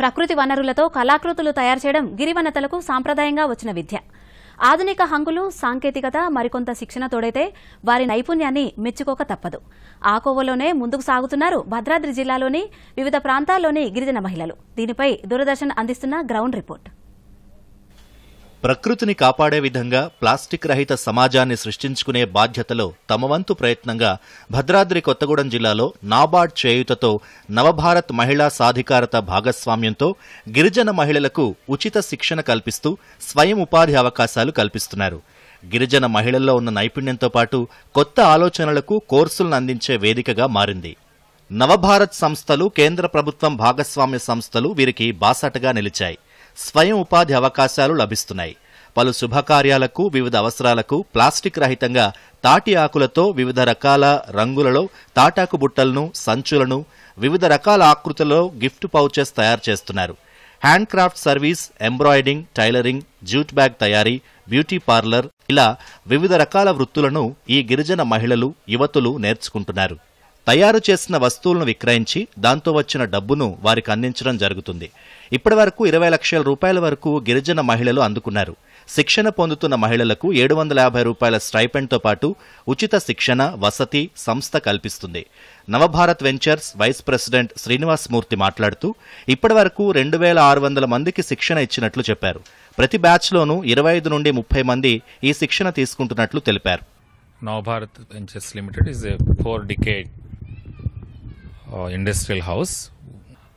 ప్రకృతి వనరులతో కళాకృతులు తయారు చేయడం గిరివనతలకు సాంప్రదాయంగా వచ్చిన విద్య ఆధునిక హంగులు సాంకేతికత మరికొంత శిక్షణ తోడైతే వారి నైపుణ్యాన్ని మెచ్చుకోక తప్పదు ఆకోవలోనే ముందుకు సాగుతున్నారు భద్రాద్రి జిల్లాలోని వివిధ ప్రాంతాల్లోని గిరిజన మహిళలు దీనిపై దూరదర్శన్ అందిస్తున్న గ్రౌండ్ రిపోర్ట్ ప్రకృతిని కాపాడే విధంగా ప్లాస్టిక్ రహిత సమాజాన్ని సృష్టించుకునే బాధ్యతలో తమ వంతు ప్రయత్నంగా భద్రాద్రి కొత్తగూడెం జిల్లాలో నాబార్డ్ చేయుతతో నవభారత్ మహిళా సాధికారత భాగస్వామ్యంతో గిరిజన మహిళలకు ఉచిత శిక్షణ కల్పిస్తూ స్వయం ఉపాధి అవకాశాలు కల్పిస్తున్నారు గిరిజన మహిళల్లో ఉన్న నైపుణ్యంతో పాటు కొత్త ఆలోచనలకు కోర్సులను అందించే వేదికగా మారింది నవభారత్ సంస్థలు కేంద్ర ప్రభుత్వం భాగస్వామ్య సంస్థలు వీరికి బాసటగా నిలిచాయి స్వయం ఉపాధి అవకాశాలు లభిస్తున్నాయి పలు శుభకార్యాలకు వివిధ అవసరాలకు ప్లాస్టిక్ రహితంగా తాటి ఆకులతో వివిధ రకాల రంగులలో తాటాకు బుట్టలను సంచులను వివిధ రకాల ఆకృతులలో గిఫ్ట్ పౌచెస్ తయారు చేస్తున్నారు handcraft service embroidering tailoring jute bag తయారీ బ్యూటీ పార్లర్ ఇలా వివిధ రకాల వృత్తులను ఈ గిరిజన మహిళలు యువతులు నేర్చుకుంటున్నారు తయారు చేసిన వస్తువులను విక్రయించి దాంతో వచ్చిన డబ్బును వారికి అందించడం జరుగుతుంది ఇప్పటి వరకు ఇరవై లక్షల రూపాయల వరకు గిరిజన మహిళలు అందుకున్నారు శిక్షణ పొందుతున్న మహిళలకు ఏడు వందల యాభై రూపాయల స్ట్రైపెంట్తో పాటు ఉచిత శిక్షణ వసతి సంస్థ కల్పిస్తుంది Navabharat ventures vice president Srinivas Murthy మాట్లాడుతూ ఇప్పటి వరకు రెండు వేల ఆరు వందల మందికి శిక్షణ ఇచ్చినట్లు చెప్పారు ప్రతి బ్యాచ్లోనూ ఇరవై ఐదు నుండి ముప్పై మంది ఈ శిక్షణ తీసుకుంటున్నట్లు తెలిపారు Navabharat ventures limited is four decade Uh, industrial house.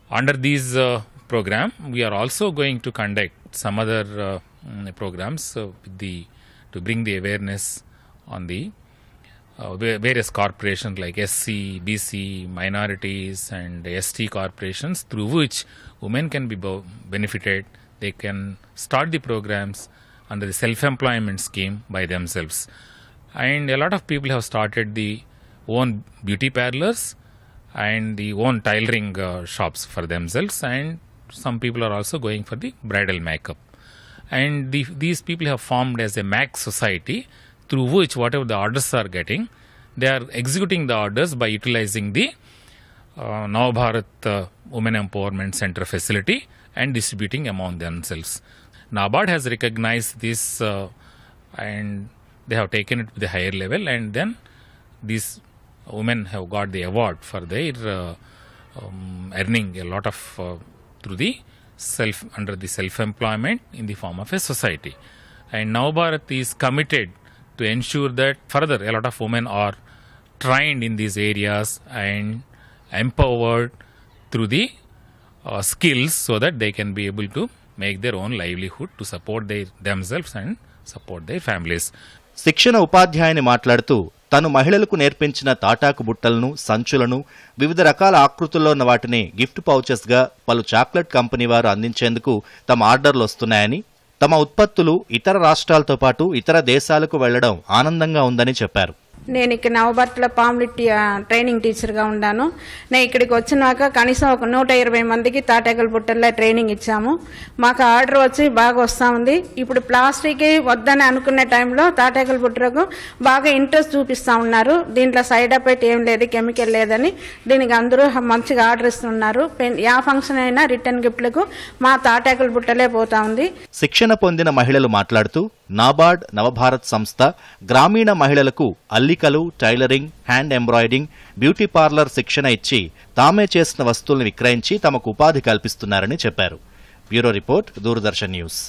Under these uh, program, we are also going to conduct some other uh, mm, programs the, to bring the awareness on the uh, various corporations like SC, BC, minorities, and ST corporations through which women can be benefited. They can start the programs under the self employment scheme by themselves. And a lot of people have started the own beauty parlors and the own tailoring uh, shops for themselves and some people are also going for the bridal makeup and the, these people have formed as a mac society through which whatever the orders are getting they are executing the orders by utilizing the uh, Navabharat uh, Women Empowerment Center facility and distributing among themselves. NABARD has recognized this uh, and they have taken it to the higher level and then these women have got the award for their uh, um, earning a lot of uh, through the self under the self-employment in the form of a society. And now Bharat is committed to ensure that further a lot of women are trained in these areas and empowered through the uh, skills so that they can be able to make their own livelihood to support their themselves and support their families. శిక్షణ ఉపాధ్యాయుని మాట్లాడుతూ తను మహిళలకు నేర్పించిన తాటాకు బుట్టలను సంచులను వివిధ రకాల ఆకృతుల్లో ఉన్న వాటిని గిఫ్ట్ పౌచెస్గా పలు చాక్లెట్ కంపెనీ వారు అందించేందుకు తమ ఆర్డర్లు వస్తున్నాయని తమ ఉత్పత్తులు ఇతర రాష్ట్రాలతో పాటు ఇతర దేశాలకు వెళ్లడం ఆనందంగా ఉందని చెప్పారు నేను ఇక్కడ నవబర్త్లో పాంప్లెట్ ట్రైనింగ్ టీచర్గా ఉన్నాను నేను ఇక్కడికి వచ్చినాక కనీసం ఒక నూట ఇరవై మందికి తాటాకల్ బుట్టల్లో ట్రైనింగ్ ఇచ్చాము మాకు ఆర్డర్ వచ్చి బాగా వస్తూ ఉంది ఇప్పుడు ప్లాస్టిక్ వద్దని అనుకునే టైంలో తాటాకల్ బుట్టలకు బాగా ఇంట్రెస్ట్ చూపిస్తూ ఉన్నారు దీంట్లో సైడ్ ఎఫెక్ట్ ఏం లేదు కెమికల్ లేదని దీనికి అందరూ మంచిగా ఆర్డర్ ఇస్తున్నారు యా ఫంక్షన్ అయినా రిటర్న్ గిఫ్ట్లకు మా తాటేకల బుట్టలే పోతా ఉంది శిక్షణ పొందిన మహిళలు మాట్లాడుతూ నాబార్డ్ నవభారత్ సంస్థ గ్రామీణ మహిళలకు అల్లికలు tailoring hand embroidering beauty parlour శిక్షణ ఇచ్చి తామే చేసిన వస్తువులను విక్రయించి తమకు ఉపాధి కల్పిస్తున్నారని చెప్పారు బ్యూరో రిపోర్ట్ దూరదర్శన్ న్యూస్